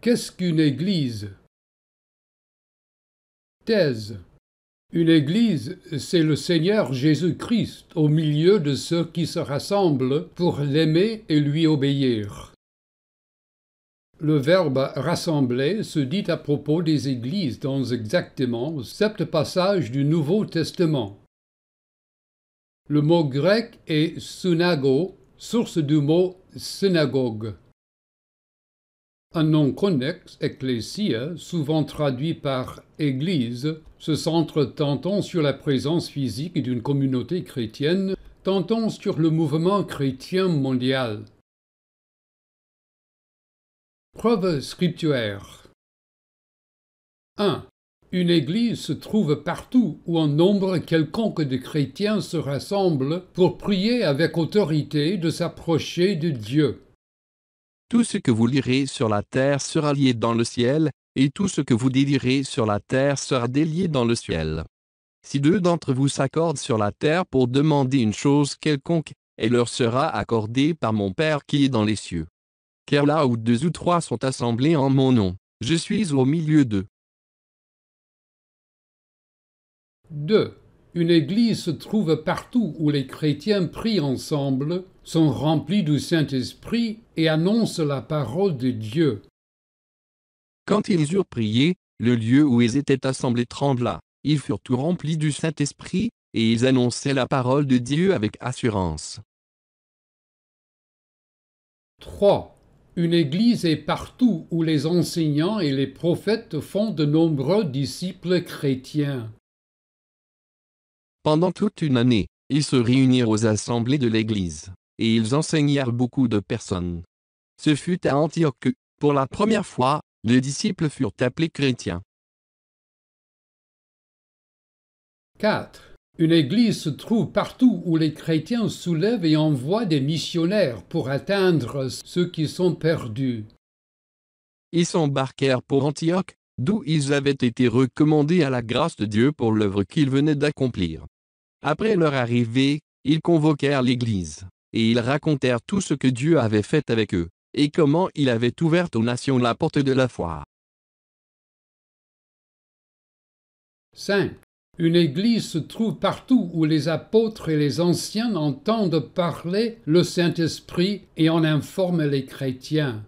Qu'est-ce qu'une église Thèse. Une église, c'est le Seigneur Jésus-Christ au milieu de ceux qui se rassemblent pour l'aimer et lui obéir. Le verbe rassembler se dit à propos des églises dans exactement sept passages du Nouveau Testament. Le mot grec est synago, source du mot synagogue. Un nom connexe, ecclesia, souvent traduit par église, se centre tantôt sur la présence physique d'une communauté chrétienne, tantôt sur le mouvement chrétien mondial. Preuve scripturaires. 1. Une église se trouve partout où un nombre quelconque de chrétiens se rassemble pour prier avec autorité de s'approcher de Dieu. Tout ce que vous lirez sur la terre sera lié dans le ciel, et tout ce que vous délirez sur la terre sera délié dans le ciel. Si deux d'entre vous s'accordent sur la terre pour demander une chose quelconque, elle leur sera accordée par mon Père qui est dans les cieux. Car là où deux ou trois sont assemblés en mon nom, je suis au milieu d'eux. 2. Une église se trouve partout où les chrétiens prient ensemble, sont remplis du Saint-Esprit et annoncent la parole de Dieu. Quand ils eurent prié, le lieu où ils étaient assemblés trembla. Ils furent tout remplis du Saint-Esprit, et ils annonçaient la parole de Dieu avec assurance. 3. Une Église est partout où les enseignants et les prophètes font de nombreux disciples chrétiens. Pendant toute une année, ils se réunirent aux assemblées de l'Église, et ils enseignèrent beaucoup de personnes. Ce fut à Antioche que, pour la première fois, les disciples furent appelés chrétiens. 4. Une Église se trouve partout où les chrétiens soulèvent et envoient des missionnaires pour atteindre ceux qui sont perdus. Ils s'embarquèrent pour Antioche, d'où ils avaient été recommandés à la grâce de Dieu pour l'œuvre qu'ils venaient d'accomplir. Après leur arrivée, ils convoquèrent l'Église, et ils racontèrent tout ce que Dieu avait fait avec eux, et comment il avait ouvert aux nations la porte de la foi. 5. Une Église se trouve partout où les apôtres et les anciens entendent parler le Saint-Esprit et en informent les chrétiens.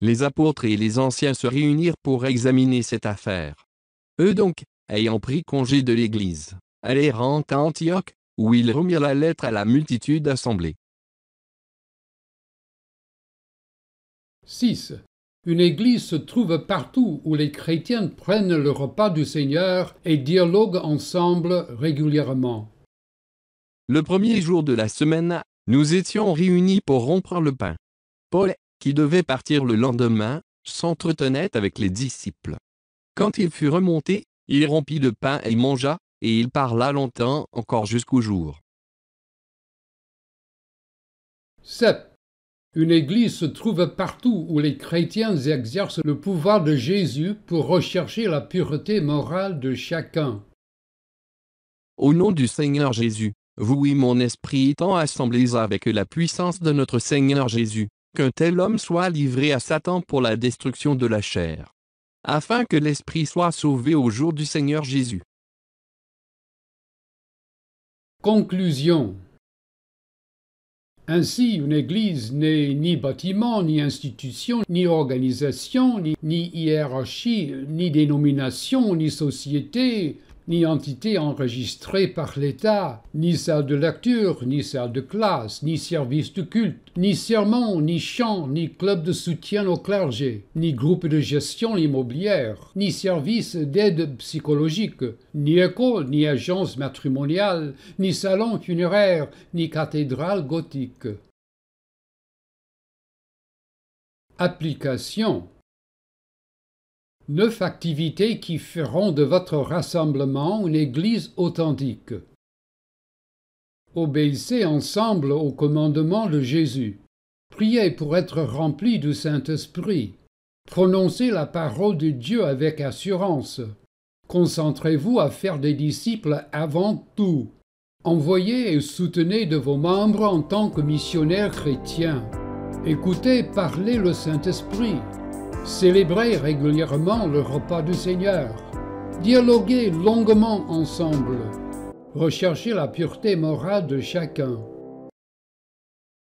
Les apôtres et les anciens se réunirent pour examiner cette affaire. Eux donc, ayant pris congé de l'Église, Aller rentre à Antioche, où il remirent la lettre à la multitude assemblée. 6. Une église se trouve partout où les chrétiens prennent le repas du Seigneur et dialoguent ensemble régulièrement. Le premier jour de la semaine, nous étions réunis pour rompre le pain. Paul, qui devait partir le lendemain, s'entretenait avec les disciples. Quand il fut remonté, il rompit le pain et mangea, et il parla longtemps encore jusqu'au jour. 7. Une église se trouve partout où les chrétiens exercent le pouvoir de Jésus pour rechercher la pureté morale de chacun. Au nom du Seigneur Jésus, vous et mon esprit étant assemblés avec la puissance de notre Seigneur Jésus, qu'un tel homme soit livré à Satan pour la destruction de la chair, afin que l'esprit soit sauvé au jour du Seigneur Jésus. Conclusion Ainsi, une Église n'est ni bâtiment, ni institution, ni organisation, ni, hiérarchie, ni dénomination, ni société, ni entité enregistrée par l'État, ni salle de lecture, ni salle de classe, ni service de culte, ni sermon, ni chant, ni club de soutien au clergé, ni groupe de gestion immobilière, ni service d'aide psychologique, ni école, ni agence matrimoniale, ni salon funéraire, ni cathédrale gothique. Application neuf activités qui feront de votre rassemblement une Église authentique. Obéissez ensemble au commandement de Jésus. Priez pour être remplis du Saint-Esprit. Prononcez la parole de Dieu avec assurance. Concentrez-vous à faire des disciples avant tout. Envoyez et soutenez de vos membres en tant que missionnaires chrétiens. Écoutez parler le Saint-Esprit célébrer régulièrement le repas du Seigneur, dialoguer longuement ensemble, rechercher la pureté morale de chacun.